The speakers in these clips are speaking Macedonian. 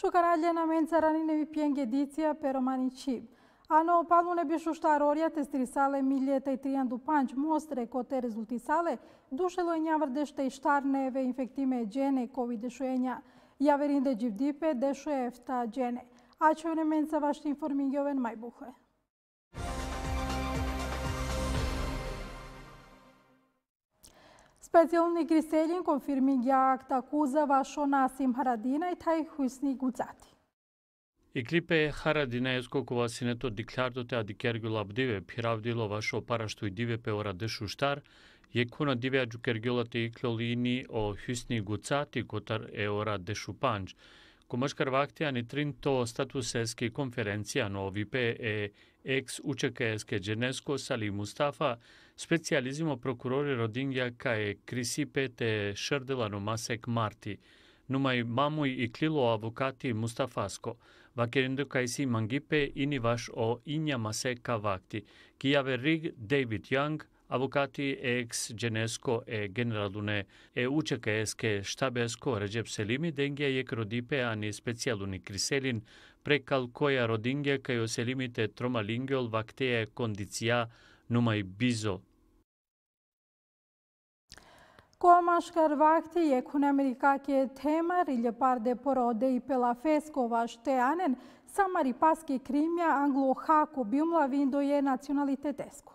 Шукараѓе на менцарани не ви пјенгедиција перомани чип. Ано падмуне беше што ароријате стрисале милијета и тријанду панч мостре резулти резултисале, душело и нјаврдеште и ве инфектиме джене кови дешуења. Јаверин де да дипе дешуе ефта джене. А човне менца вашите мај мајбухе. Специјални гриселин конфирмија акта кузава шо насим Харадина и тај хуисни гуцати. Иклипе Харадина ескокува синето диклардоте а дикергюла бдиве пиравдилова шо парашто и диве пеора дешуштар, Јекуна дивеа џукергјолата и клолини о хјусни гуцати котар е дешу дешупанџ. Комашкар вакти ани тринто статусески конференција на ОВП е екс УЧКСК Дженеско Сали Мустафа Specializimo prokurori Rodinja ka je Krisipe te Šrdela Numasek Marti. Numaj mamu i klilo avokati Mustafasko. Vakerindu ka isi mangipe ini vaš o inja maseka vakti. Kijave Rig David Young, avokati ex Genesko e generalune e učekajeske štabesko Ređep Selimi dengje je krodipe ani specijaluni kriselin prekal koja rodinge kaj oselimite tromalingol vakteje kondicija numaj bizo. Комашкар вакте е кун Америкаке тема риле пар де породе и пела фескова ште анен са марипаски кримја англохаку бимла виндо е националитетеско.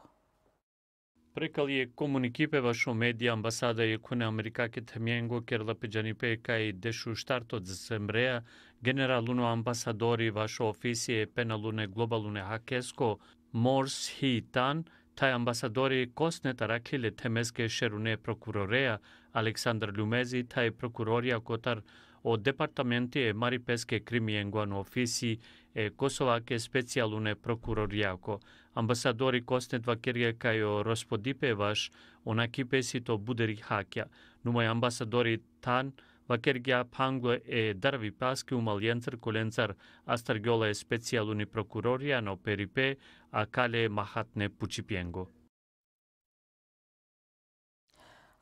Прекал е комуникипе вашо медија амбасада е кун Америкаке темјенго керла педжани пека и дешу штартот за сембреа генералуно амбасадори вашо офисије пеналуне глобалуне хакеско Морс Хитан – тај амбасадори Косне Таракиле темеске шеруне прокурореа Александр Люмези тај прокурорија котар од департаменти е Марипеске кримиенгуано офиси е Косоваке специјалуне прокурорјако. Амбасадори Коснет Вакерија кај Росподипе ваш, песито будери хакја. Нумај амбасадори Тан, Лакергија Пангло е дарви паски у Малјенцар Коленцар, а Старгиола е специјалуни прокурорија на Оперипе, а Кале е Махатне Пучипенго.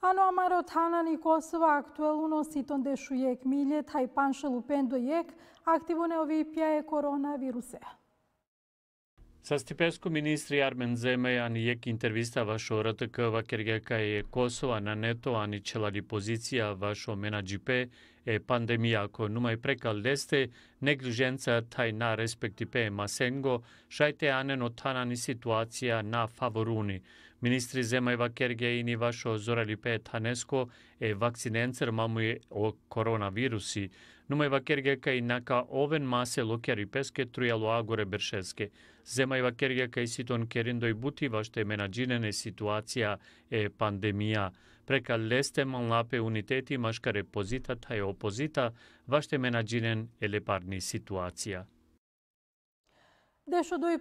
Ано Амаро Танани Косова актуелуно ситон дешу јек милје, тај паншелу пендо јек, активу неовипија е коронавирусе. вирусе. Sa Stipescu, ministri Armen Zeme, ani jek intervistava šo RTK, kergeka je Kosova na neto, ani celali poziția vašo menadžipe, e pandemia ko numai precaldeste, neglijența taina respecti pe Masengo, șaite anen o tanani situația na favoruni. Министри Зема Керге и Нивашо Зорали Пе Танеско е вакциненцер е о коронавируси, но Ива Керге кај нака овен масе и песке трујало агоре бершеске. Зема Ива Керге кај ситон кериндој бутива што е менаджинене ситуација е пандемија. Прека лесте лапе унитети машкаре позита тај опозита, ваште менаджинен елепарни ситуација. Дешо дој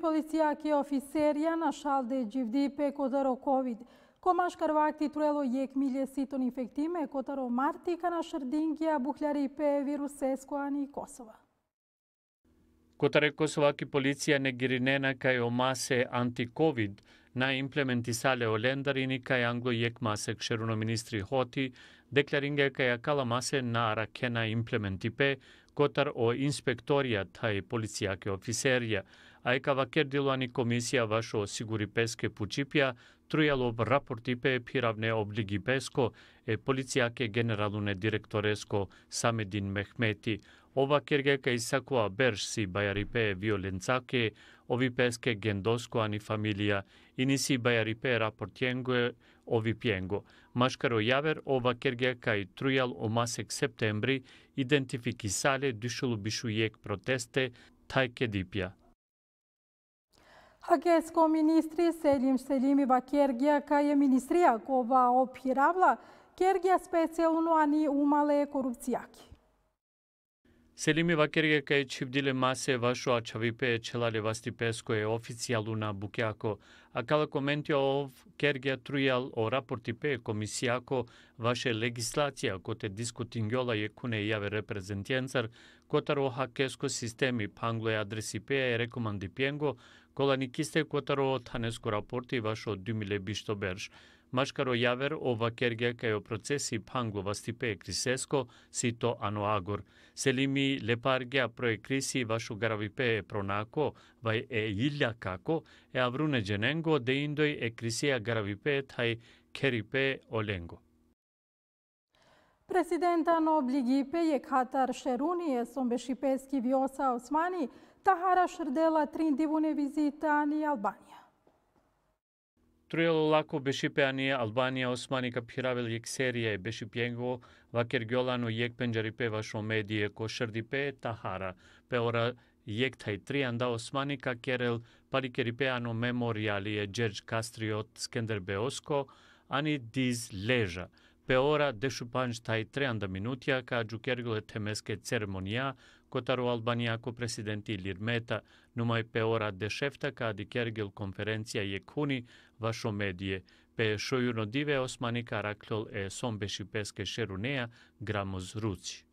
ке офисерија на шалде дживди пекотаро ковид. Комаш карвакти труело јек миле ситон инфектиме, котаро мартика на шрдингија бухљари пе вирусескоа ни Косова. Котаре Косоваки полиција не гиринена кај омасе антиковид, на имплементисале олендарини кај англо јек масек шеруно министри Хоти, декларинга кај акала масе на аракена пе котар о инспекторија тај полицијаке офисерија ајкава кердилуани комисија вашо осигури песке пучипија, трујало рапорти пе пиравне облиги песко, е полицијаке генералуне директореско Самедин Мехмети, ова керге кај сакоа берш си пе виоленцаке, ови песке гендоско ани фамилија, и ни си бајарипе рапортјенго ови пиенго. Машкаро јавер ова керге кај трујал масек септември идентификисале дишулу бишујек протесте тај кедипја. Пакетско министри Селим Селими ба Кергија кај е министрија кова опиравла, Кергија специјално ани умале корупцијаки. Селими Вакерија кај чивдиле масе вашо ачавипе челале васти песко е официјалу на Букјако, а кала коментија ов Кергија трујал о рапорти пе комисијако ваше легислација коте дискутингјола е куне јаве репрезентијенцар котаро хакеско системи пангло панглој адреси пеа е рекоманди пенго, коланикисте котаро танеско рапорти вашо дюмиле бишто берш. Машкаро јавер ова керге кај процеси пангло панглова стипе крисеско сито ано агор. Селими лепаргеа прое криси вашо гаравипе е пронако, вај е илја како, е авруне джененго де индој е крисија гаравипе тај керипе оленго. Presidenta Nobli Gipe je Katar Šeruni, je Sombešipeski Vjosa Osmani, Tahara Šrdela, Trindivune Vizitani, Albanija. Trujelo lako Bešipeani, Albanija, Osmani, Kapiravel, Jekserije, Bešipjengo, Vaker Gjolanu, Jekpenđaripe, Vašo Medije, Košardipe, Tahara, Peora, Jektaj Trijanda Osmanika Kerel Parikeripeano Memorialije Džerđ Kastriot Skender Beosko Ani Diz Leža. Пеора дешупан штай 30 минутја каа џукергиле темеске церемонија котару Албанијако президенти Лирмета, нумај пеора дешефта каа дикергил конференција е куни вашо медије, пе шојурно диве османи караклол е сомбеши песке шерунеја грамоз руци.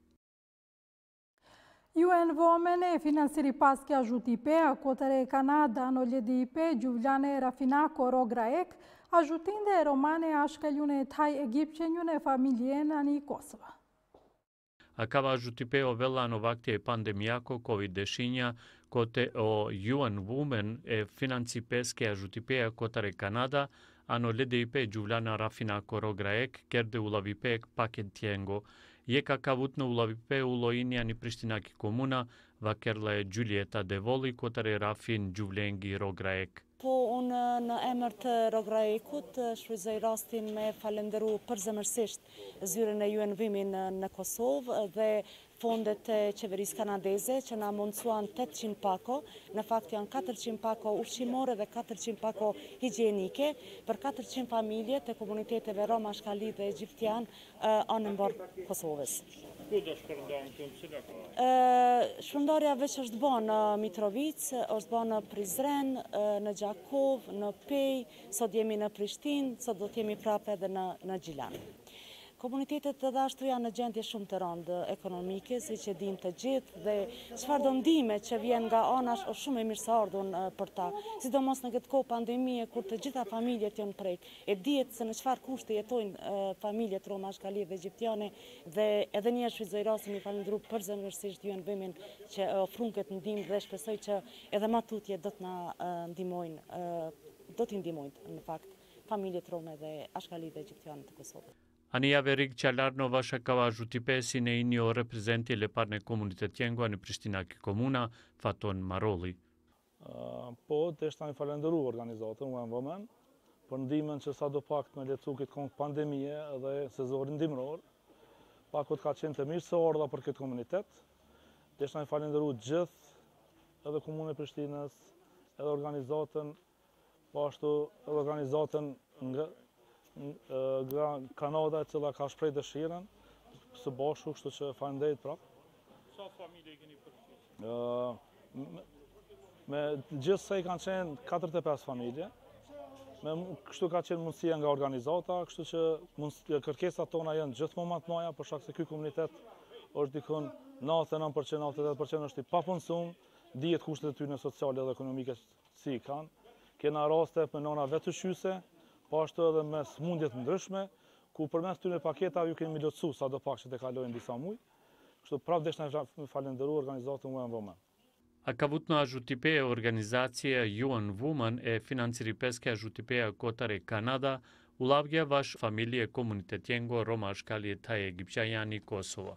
UN Women e finansiripaz që ajut IPE, a kotare Kanada në ljedi IPE, gjuvljane Rafinako Rograek, ajutinde romane aškaljune taj egipćenjune familijena ni Kosova. A kava ajutipeo velano vaktije pandemijako covid dešinja kote o UN Women e financi peske ajutipeja kotare Kanada, ano леде и пе джувляна рафина корограек, керде улави пе пакет тенго. Је кавутно улави пе уло инијани приштинаки комуна, ва керла е Джулијета Деволи, котаре рафин джувленги рограек. Unë në emër të rogra e rastin me falenderu përzëmërsisht zemërsisht zyre në UN Vimin në Kosovë dhe fondet të qeverisë kanadeze që na mundësuan 800 pako, në fakt janë 400 pako ushqimore dhe 400 pako higjenike për 400 familje të komuniteteve Roma, Shkali dhe Egyptian anë në Kosovës ku do shpërndon të në cilë akumë? Shpërndarja veç është bo në Mitrovic, është bo në Prizren, në Gjakov, në Pej, sot jemi në Prishtin, sot do të jemi prape dhe në Gjilan. Komunitetet të dashtu janë në gjendje shumë të rëndë ekonomike, si që dim të gjithë dhe qëfar ndime që vjen nga anash o shumë e mirë sa për ta. Sidomos në këtë ko pandemije, kur të gjitha familjet jënë prejkë, e djetë se në qëfar kushtë jetojnë familjet Roma, Shkali dhe Egyptiane, dhe edhe një është vizojrasë mi falendru për zëngërësisht ju e në që ofrun këtë ndim dhe shpesoj që edhe ma tutje do të ndimojnë, do të ndimojnë në fakt familjet Rome dhe Ashkali dhe të Kosovës. Ani jave rikë që alarë në vasha ka vazhru t'i pesi në i një reprezenti le parë në komunitet tjengua në Prishtina ki komuna, faton Maroli. po, të është një falenderu organizatën, u e vëmen, për ndimen që sa do pak me lecu këtë kongë pandemije dhe sezorin dimror, pak ka qenë të mirë së orda për këtë komunitet, të është një falenderu gjithë edhe komune Prishtinës, edhe organizatën, po ashtu edhe organizatën nga Kanada që ka shprej dëshiren, së bashku, kështu që falendejt prapë. Sa familje keni përshqyë? Me, me gjithë se i kanë qenë 45 familje, me kështu ka qenë mundësia nga organizata, kështu që kërkesa tona jenë gjithë më matë maja, për se këj komunitet është dikën 99%, 98% është i papunësum, dijet kushtet e tyne sociale dhe ekonomike si i kanë. Kena raste për nona vetëshyse, po ashtu edhe me smundjet ndryshme, ku për mes tyre paketa ju keni milocu sa do pak që të kalojnë në disa muj, kështu prap desh në falenderu organizatën Women Women. A ka vut në ajutipe e organizacije UN Women e financiri peske ajutipe e kotare Kanada, u lavgja vash familje komunitetjengo Roma Shkali e Taj Egipcajani Kosova.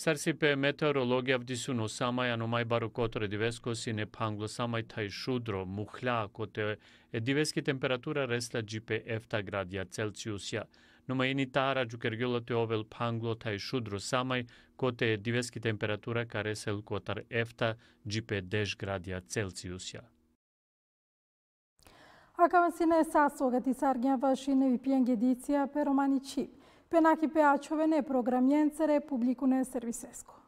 Сар сипе метеорологијав дисуно самај, ано мај баро котре дивеско си не пангло самај тај шудро, мухля, коте е дивески температура ресла джипе ефта градија Целциусија. Но ма ини тара джукергјола те овел пангло тај шудро самај, коте е дивески температура каресел котар ефта джипе деш градија Целциусија. Acaba în sine s-a sogat isarghian va și nevi piengediția pe romanii cipi. Pena ki pe a qëve ne programjencere publikune servisesco.